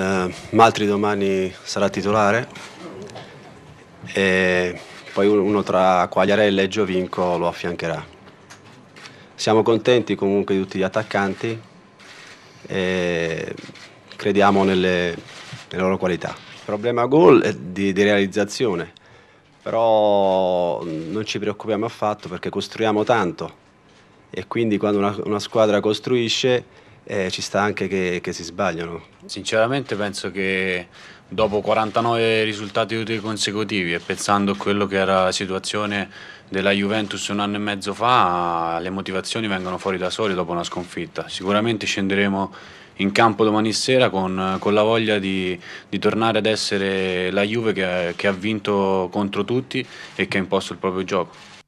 Uh, eh, Maltri domani sarà titolare e poi uno tra Quagliarella e Giovinco lo affiancherà. Siamo contenti comunque di tutti gli attaccanti e crediamo nelle, nelle loro qualità. Il problema gol è di, di realizzazione, però non ci preoccupiamo affatto perché costruiamo tanto e quindi quando una, una squadra costruisce eh, ci sta anche che, che si sbagliano. Sinceramente penso che dopo 49 risultati utili consecutivi e pensando a quello che era la situazione della Juventus un anno e mezzo fa, le motivazioni vengono fuori da sole dopo una sconfitta. Sicuramente scenderemo in campo domani sera con, con la voglia di, di, tornare ad essere la Juve che, che ha vinto contro tutti e che ha imposto il proprio gioco.